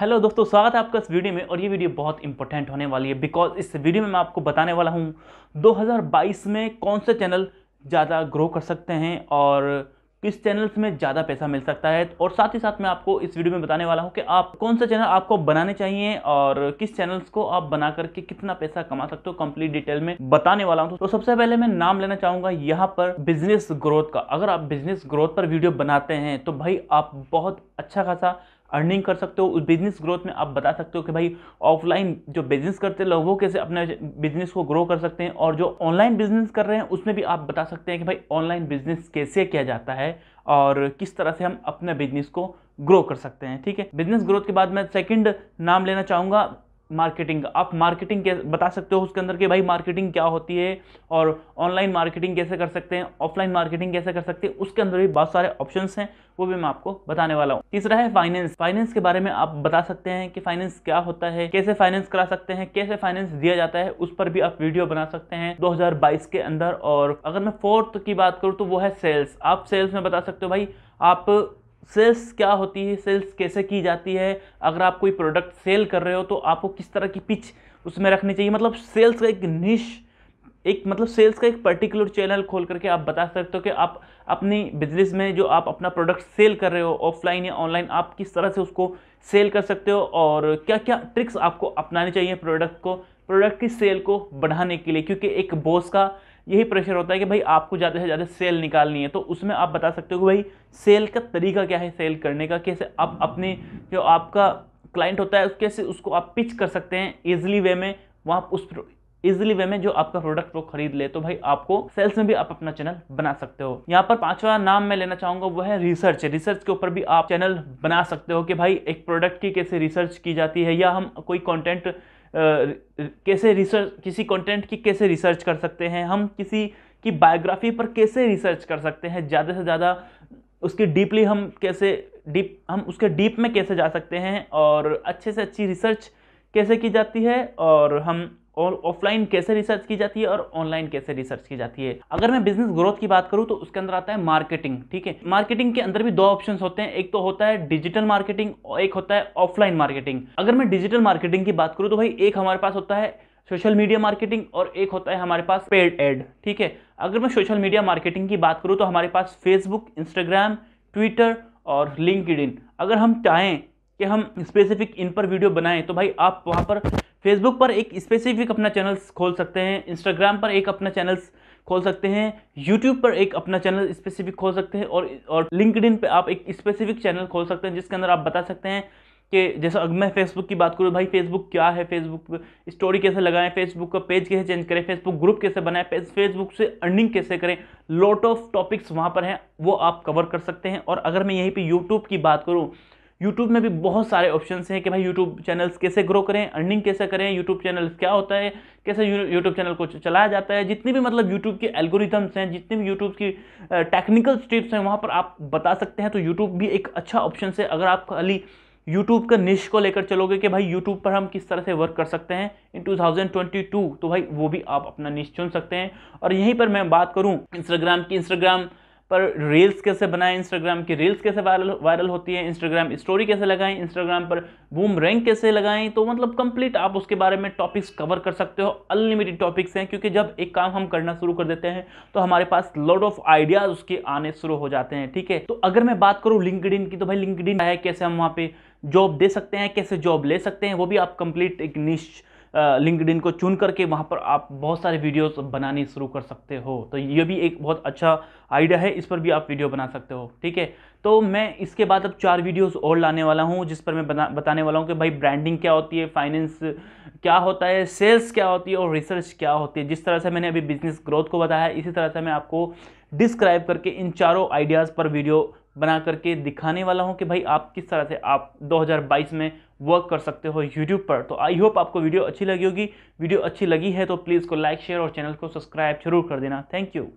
hello दोस्तों स्वागत है आपका इस वीडियो में और ये वीडियो बहुत इंपॉर्टेंट होने वाली है बिकॉज इस वीडियो में मैं आपको बताने वाला हूँ 2022 में कौन से चैनल ज़्यादा ग्रो कर सकते हैं और किस चैनल्स में ज़्यादा पैसा मिल सकता है और साथ ही साथ मैं आपको इस वीडियो में बताने वाला हूँ कि आप कौन सा चैनल आपको बनाने चाहिए और किस चैनल्स को आप बना करके कितना पैसा कमा सकते हो कंप्लीट डिटेल में बताने वाला हूँ तो सबसे पहले मैं नाम लेना चाहूँगा यहाँ पर बिजनेस ग्रोथ का अगर आप बिजनेस ग्रोथ पर वीडियो बनाते हैं तो भाई आप बहुत अच्छा खासा अर्निंग कर सकते हो उस बिजनेस ग्रोथ में आप बता सकते हो कि भाई ऑफलाइन जो बिजनेस करते लोग वो कैसे अपने बिजनेस को ग्रो कर सकते हैं और जो ऑनलाइन बिजनेस कर रहे हैं उसमें भी आप बता सकते हैं कि भाई ऑनलाइन बिजनेस कैसे किया जाता है और किस तरह से हम अपने बिजनेस को ग्रो कर सकते हैं ठीक है बिजनेस ग्रोथ के बाद मैं सेकेंड नाम लेना चाहूँगा मार्केटिंग आप मार्केटिंग कैसे बता सकते हो उसके अंदर कि भाई मार्केटिंग क्या होती है और ऑनलाइन मार्केटिंग कैसे कर सकते हैं ऑफलाइन मार्केटिंग कैसे कर सकते हैं उसके अंदर भी बहुत सारे ऑप्शन हैं वो भी मैं आपको बताने वाला हूँ तीसरा है फाइनेंस फाइनेंस के बारे में आप बता सकते हैं कि फाइनेंस क्या होता है कैसे फाइनेंस करा सकते हैं कैसे फाइनेंस दिया जाता है उस पर भी आप वीडियो बना सकते हैं दो के अंदर और अगर मैं फोर्थ की बात करूँ तो वो है सेल्स आप सेल्स में बता सकते हो भाई आप सेल्स क्या होती है सेल्स कैसे की जाती है अगर आप कोई प्रोडक्ट सेल कर रहे हो तो आपको किस तरह की पिच उसमें रखनी चाहिए मतलब सेल्स का एक निश एक मतलब सेल्स का एक पर्टिकुलर चैनल खोल करके आप बता सकते हो कि आप अपनी बिजनेस में जो आप अपना प्रोडक्ट सेल कर रहे हो ऑफलाइन या ऑनलाइन आप किस तरह से उसको सेल कर सकते हो और क्या क्या ट्रिक्स आपको अपनानी चाहिए प्रोडक्ट को प्रोडक्ट की सेल को बढ़ाने के लिए क्योंकि एक बॉस का यही प्रेशर होता है कि भाई आपको ज़्यादा से ज़्यादा सेल निकालनी है तो उसमें आप बता सकते हो कि भाई सेल का तरीका क्या है सेल करने का कैसे आप अपने जो आपका क्लाइंट होता है कैसे उसको आप पिच कर सकते हैं ईजिली वे में वहाँ उस इजिली वे में जो आपका प्रोडक्ट वो खरीद ले तो भाई आपको सेल्स में भी आप अपना चैनल बना सकते हो यहाँ पर पांचवा नाम मैं लेना चाहूंगा वो है रिसर्च रिसर्च के ऊपर भी आप चैनल बना सकते हो कि भाई एक प्रोडक्ट की कैसे रिसर्च की जाती है या हम कोई कंटेंट कैसे रिसर्च किसी कंटेंट की कैसे रिसर्च कर सकते हैं हम किसी की बायोग्राफी पर कैसे रिसर्च कर सकते हैं ज़्यादा से ज़्यादा उसकी डीपली हम कैसे डीप हम उसके डीप में कैसे जा सकते हैं और अच्छे से अच्छी रिसर्च कैसे की जाती है और हम और ऑफलाइन कैसे रिसर्च की जाती है और ऑनलाइन कैसे रिसर्च की जाती है अगर मैं बिजनेस ग्रोथ की बात करूँ तो उसके अंदर आता है मार्केटिंग ठीक है मार्केटिंग के अंदर भी दो ऑप्शन होते हैं एक तो होता है डिजिटल मार्केटिंग और एक होता है ऑफलाइन मार्केटिंग अगर मैं डिजिटल मार्केटिंग की बात करूँ तो भाई एक हमारे पास होता है सोशल मीडिया मार्केटिंग और एक होता है हमारे पास पेड एड ठीक है अगर मैं सोशल मीडिया मार्केटिंग की बात करूँ तो हमारे पास फेसबुक इंस्टाग्राम ट्विटर और लिंकड अगर हम चाहें कि हम स्पेसिफिक इन पर वीडियो बनाएं तो भाई आप वहाँ पर फेसबुक पर एक स्पेसिफिक अपना चैनल्स खोल सकते हैं इंस्टाग्राम पर एक अपना चैनल्स खोल सकते हैं यूट्यूब पर एक अपना चैनल स्पेसिफिक खोल सकते हैं और और लिंकड पे आप एक स्पेसिफिक चैनल खोल सकते हैं जिसके अंदर आप बता सकते हैं कि जैसा अगर मैं फेसबुक की बात करूँ भाई फेसबुक क्या है फेसबुक स्टोरी कैसे लगाएं फेसबुक का पेज कैसे चेंज करें फेसबुक ग्रुप कैसे बनाएं फेसबुक से अर्निंग कैसे करें लॉट ऑफ टॉपिक्स वहाँ पर हैं वो आप कवर कर सकते हैं और अगर मैं यहीं पर यूट्यूब की बात करूँ यूट्यूब में भी बहुत सारे ऑप्शन हैं कि भाई यूट्यूब चैनल्स कैसे ग्रो करें अर्निंग कैसे करें YouTube चैनल्स क्या होता है कैसे यूट्यूब चैनल को चलाया जाता है जितनी भी मतलब यूट्यूब के एल्गोरिथम्स हैं जितनी भी यूट्यूब की टेक्निकल स्टिप्स हैं वहाँ पर आप बता सकते हैं तो यूट्यूब भी एक अच्छा ऑप्शन है अगर आप खाली यूट्यूब का निश को लेकर चलोगे कि भाई यूट्यूब पर हम किस तरह से वर्क कर सकते हैं इन 2022 तो भाई वो भी आप अपना निश चुन सकते हैं और यहीं पर मैं बात करूं इंस्टाग्राम की इंस्टाग्राम पर रील्स कैसे बनाएं इंस्टाग्राम की रील्स कैसे वायरल वायरल होती है इंस्टाग्राम स्टोरी कैसे लगाएं इंस्टाग्राम पर बूम रैंक कैसे लगाएं तो मतलब कंप्लीट आप उसके बारे में टॉपिक्स कवर कर सकते हो अनलिमिटेड टॉपिक्स हैं क्योंकि जब एक काम हम करना शुरू कर देते हैं तो हमारे पास लॉट ऑफ आइडियाज़ उसके आने शुरू हो जाते हैं ठीक है तो अगर मैं बात करूँ लिंकड की तो भाई लिंकड है कैसे हम वहाँ पर जॉब दे सकते हैं कैसे जॉब ले सकते हैं वो भी आप कंप्लीट एक निश्चित लिंकड को चुन करके वहाँ पर आप बहुत सारे वीडियोस बनाने शुरू कर सकते हो तो ये भी एक बहुत अच्छा आइडिया है इस पर भी आप वीडियो बना सकते हो ठीक है तो मैं इसके बाद अब चार वीडियोस और लाने वाला हूँ जिस पर मैं बना बताने वाला हूँ कि भाई ब्रांडिंग क्या होती है फाइनेंस क्या होता है सेल्स क्या होती है और रिसर्च क्या होती है जिस तरह से मैंने अभी बिजनेस ग्रोथ को बताया इसी तरह से मैं आपको डिस्क्राइब करके इन चारों आइडियाज़ पर वीडियो बना करके दिखाने वाला हूँ कि भाई आप किस तरह से आप 2022 में वर्क कर सकते हो यूट्यूब पर तो आई होप आपको वीडियो अच्छी लगी होगी वीडियो अच्छी लगी है तो प्लीज़ को लाइक शेयर और चैनल को सब्सक्राइब जरूर कर देना थैंक यू